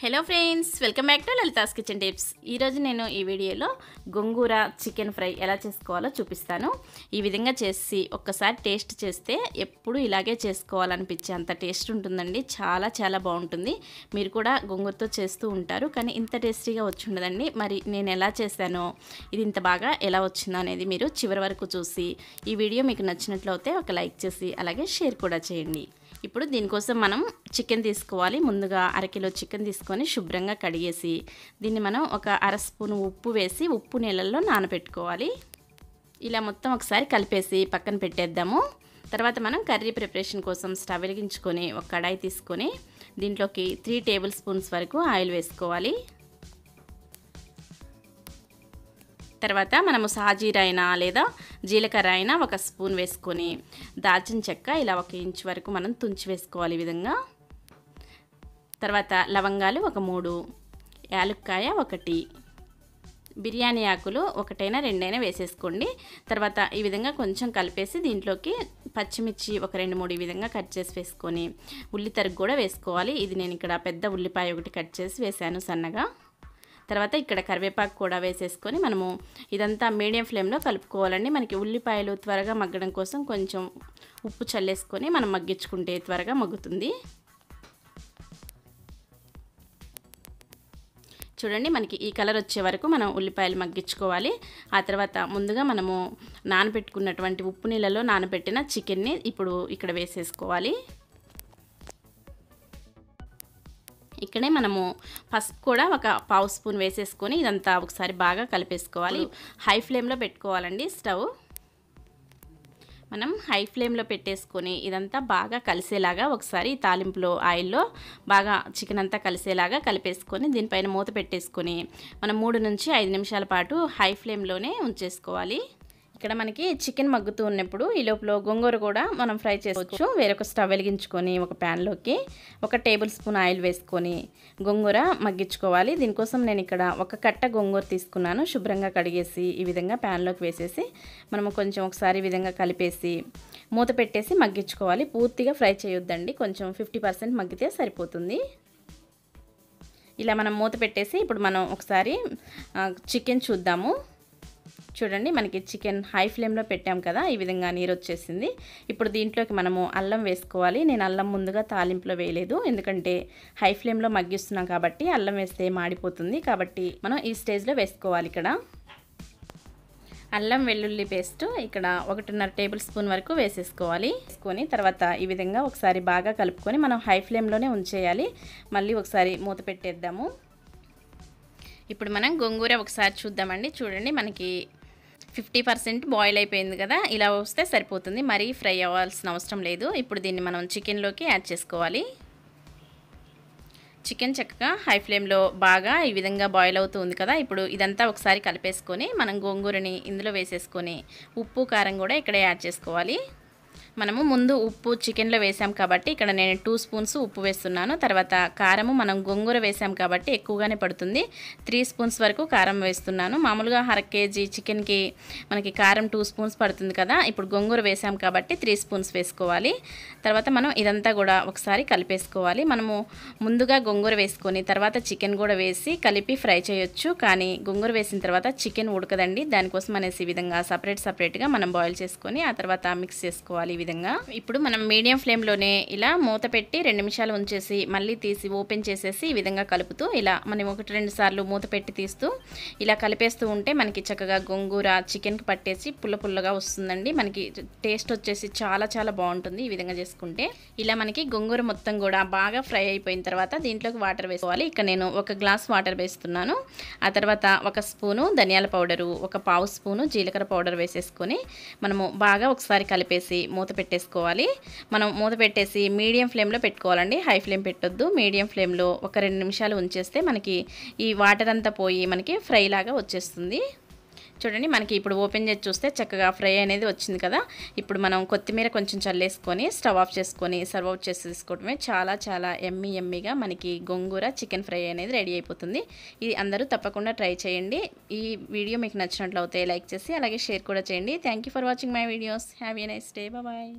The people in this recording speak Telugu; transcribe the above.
hello friends welcome back to Lalitha's kitchen tips ఈరోజు నేను ఈ వీడియోలో గొంగూర చికెన్ ఫ్రై ఎలా చేసుకోవాలో చూపిస్తాను ఈ విధంగా చేసి ఒక్కసారి టేస్ట్ చేస్తే ఎప్పుడు ఇలాగే చేసుకోవాలనిపించే అంత టేస్ట్ ఉంటుందండి చాలా చాలా బాగుంటుంది మీరు కూడా గొంగూరతో చేస్తూ ఉంటారు కానీ ఇంత టేస్టీగా వచ్చి ఉండదండి మరి నేను ఎలా చేశానో ఇది ఇంత బాగా ఎలా వచ్చిందో అనేది మీరు చివరి వరకు చూసి ఈ వీడియో మీకు నచ్చినట్లయితే ఒక లైక్ చేసి అలాగే షేర్ కూడా చేయండి ఇప్పుడు దీనికోసం మనం చికెన్ తీసుకోవాలి ముందుగా అరకిలో చికెన్ తీసుకొని శుభ్రంగా కడిగేసి దీన్ని మనం ఒక అర స్పూన్ ఉప్పు వేసి ఉప్పు నీళ్ళల్లో నానబెట్టుకోవాలి ఇలా మొత్తం ఒకసారి కలిపేసి పక్కన పెట్టేద్దాము తర్వాత మనం కర్రీ ప్రిపరేషన్ కోసం స్టవ్ వెలిగించుకొని ఒక కడాయి తీసుకొని దీంట్లోకి త్రీ టేబుల్ స్పూన్స్ వరకు ఆయిల్ వేసుకోవాలి తర్వాత మనము సాజీర అయినా లేదా జీలకర్ర అయినా ఒక స్పూన్ వేసుకొని దాల్చిన చెక్క ఇలా ఒక ఇంచు వరకు మనం తుంచి వేసుకోవాలి ఈ విధంగా తర్వాత లవంగాలు ఒక మూడు యాలుక్కాయ ఒకటి బిర్యానీ ఆకులు ఒకటైనా రెండైనా వేసేసుకోండి తర్వాత ఈ విధంగా కొంచెం కలిపేసి దీంట్లోకి పచ్చిమిర్చి ఒక రెండు మూడు ఈ విధంగా కట్ చేసి వేసుకొని ఉల్లి తరుగు కూడా వేసుకోవాలి ఇది నేను ఇక్కడ పెద్ద ఉల్లిపాయ ఒకటి కట్ చేసి వేసాను సన్నగా తర్వాత ఇక్కడ కరివేపాకు కూడా వేసేసుకొని మనము ఇదంతా మీడియం ఫ్లేమ్లో కలుపుకోవాలండి మనకి ఉల్లిపాయలు త్వరగా మగ్గడం కోసం కొంచెం ఉప్పు చల్లేసుకొని మనం మగ్గించుకుంటే త్వరగా మగ్గుతుంది చూడండి మనకి ఈ కలర్ వచ్చే వరకు మనం ఉల్లిపాయలు మగ్గించుకోవాలి ఆ తర్వాత ముందుగా మనము నానబెట్టుకున్నటువంటి ఉప్పు నీళ్ళలో నానబెట్టిన చికెన్ని ఇప్పుడు ఇక్కడ వేసేసుకోవాలి ఇక్కడే మనము పసుపు కూడా ఒక పావు స్పూన్ వేసేసుకొని ఇదంతా ఒకసారి బాగా కలిపేసుకోవాలి హై ఫ్లేమ్లో పెట్టుకోవాలండి స్టవ్ మనం హై ఫ్లేమ్లో పెట్టేసుకొని ఇదంతా బాగా కలిసేలాగా ఒకసారి తాలింపులో ఆయిల్లో బాగా చికెన్ అంతా కలిసేలాగా కలిపేసుకొని దీనిపైన మూత పెట్టేసుకొని మనం మూడు నుంచి ఐదు నిమిషాల పాటు హై ఫ్లేమ్లోనే ఉంచేసుకోవాలి ఇక్కడ మనకి చికెన్ మగ్గుతూ ఉన్నప్పుడు ఈ లోపల గోంగూర కూడా మనం ఫ్రై చేసుకోవచ్చు వేరొక స్టవ్ వెలిగించుకొని ఒక ప్యాన్లోకి ఒక టేబుల్ స్పూన్ ఆయిల్ వేసుకొని గోంగూర మగ్గించుకోవాలి దీనికోసం నేను ఇక్కడ ఒక కట్ట గోంగూర తీసుకున్నాను శుభ్రంగా కడిగేసి ఈ విధంగా ప్యాన్లోకి వేసేసి మనము కొంచెం ఒకసారి ఈ విధంగా కలిపేసి మూత పెట్టేసి మగ్గించుకోవాలి పూర్తిగా ఫ్రై చేయొద్దండి కొంచెం ఫిఫ్టీ మగ్గితే సరిపోతుంది ఇలా మనం మూత పెట్టేసి ఇప్పుడు మనం ఒకసారి చికెన్ చూద్దాము చూడండి మనకి చికెన్ హై ఫ్లేమ్లో పెట్టాం కదా ఈ విధంగా నీరు వచ్చేసింది ఇప్పుడు దీంట్లోకి మనము అల్లం వేసుకోవాలి నేను అల్లం ముందుగా తాలింపులో వేయలేదు ఎందుకంటే హై ఫ్లేమ్లో మగ్గిస్తున్నాం కాబట్టి అల్లం వేస్తే మాడిపోతుంది కాబట్టి మనం ఈ స్టేజ్లో వేసుకోవాలి ఇక్కడ అల్లం వెల్లుల్లి పేస్ట్ ఇక్కడ ఒకటిన్నర టేబుల్ స్పూన్ వరకు వేసేసుకోవాలి వేసుకొని తర్వాత ఈ విధంగా ఒకసారి బాగా కలుపుకొని మనం హై ఫ్లేమ్లోనే ఉంచేయాలి మళ్ళీ ఒకసారి మూత పెట్టేద్దాము ఇప్పుడు మనం గొంగూర ఒకసారి చూద్దామండి చూడండి మనకి ఫిఫ్టీ పర్సెంట్ బాయిల్ అయిపోయింది కదా ఇలా వస్తే సరిపోతుంది మరీ ఫ్రై అవ్వాల్సిన అవసరం లేదు ఇప్పుడు దీన్ని మనం చికెన్లోకి యాడ్ చేసుకోవాలి చికెన్ చక్కగా హై ఫ్లేమ్లో బాగా ఈ విధంగా బాయిల్ అవుతుంది కదా ఇప్పుడు ఇదంతా ఒకసారి కలిపేసుకొని మనం గోంగూరని ఇందులో వేసేసుకొని ఉప్పు కారం కూడా ఇక్కడ యాడ్ చేసుకోవాలి మనము ముందు ఉప్పు చికెన్లో వేసాం కాబట్టి ఇక్కడ నేను టూ స్పూన్స్ ఉప్పు వేస్తున్నాను తర్వాత కారము మనం గోంగూర వేసాం కాబట్టి ఎక్కువగానే పడుతుంది త్రీ స్పూన్స్ వరకు కారం వేస్తున్నాను మామూలుగా అర కేజీ చికెన్కి మనకి కారం టూ స్పూన్స్ పడుతుంది కదా ఇప్పుడు గోంగూర వేసాం కాబట్టి త్రీ స్పూన్స్ వేసుకోవాలి తర్వాత మనం ఇదంతా కూడా ఒకసారి కలిపేసుకోవాలి మనము ముందుగా గోంగూర వేసుకొని తర్వాత చికెన్ కూడా వేసి కలిపి ఫ్రై చేయొచ్చు కానీ గోంగూర వేసిన తర్వాత చికెన్ ఉడకదండి దానికోసం అనేసి ఈ విధంగా సపరేట్ సపరేట్గా మనం బాయిల్ చేసుకొని ఆ తర్వాత మిక్స్ చేసుకోవాలి విధంగా ఇప్పుడు మనం మీడియం ఫ్లేమ్లోనే ఇలా మూత పెట్టి రెండు నిమిషాలు ఉంచేసి మళ్ళీ తీసి ఓపెన్ చేసేసి ఈ విధంగా కలుపుతూ ఇలా మనం ఒకటి రెండు సార్లు మూత పెట్టి తీస్తూ ఇలా కలిపేస్తూ ఉంటే మనకి చక్కగా గొంగూర చికెన్కి పట్టేసి పుల్ల పుల్లగా వస్తుందండి మనకి టేస్ట్ వచ్చేసి చాలా చాలా బాగుంటుంది ఈ విధంగా చేసుకుంటే ఇలా మనకి గొంగూర మొత్తం కూడా బాగా ఫ్రై అయిపోయిన తర్వాత దీంట్లోకి వాటర్ వేసుకోవాలి ఇక్కడ నేను ఒక గ్లాస్ వాటర్ వేస్తున్నాను ఆ తర్వాత ఒక స్పూను ధనియాల పౌడరు ఒక పావు స్పూను జీలకర్ర పౌడర్ వేసేసుకొని మనము బాగా ఒకసారి కలిపేసి మూత పెట్టేసుకోవాలి మనం మూత పెట్టేసి మీడియం ఫ్లేమ్లో పెట్టుకోవాలండి హై ఫ్లేమ్ పెట్టొద్దు మీడియం ఫ్లేమ్లో ఒక రెండు నిమిషాలు ఉంచేస్తే మనకి ఈ వాటర్ అంతా పోయి మనకి ఫ్రై లాగా వచ్చేస్తుంది చూడండి మనకి ఇప్పుడు ఓపెన్ చేసి చూస్తే చక్కగా ఫ్రై అనేది వచ్చింది కదా ఇప్పుడు మనం కొత్తిమీర కొంచెం చల్లేసుకొని స్టవ్ ఆఫ్ చేసుకొని సర్వ్ అవుట్ చేసి తీసుకోవడమే చాలా చాలా ఎమ్మి ఎమ్మిగా మనకి గొంగూర చికెన్ ఫ్రై అనేది రెడీ అయిపోతుంది ఇది అందరూ తప్పకుండా ట్రై చేయండి ఈ వీడియో మీకు నచ్చినట్లయితే లైక్ చేసి అలాగే షేర్ కూడా చేయండి thank for watching my videos have a nice day bye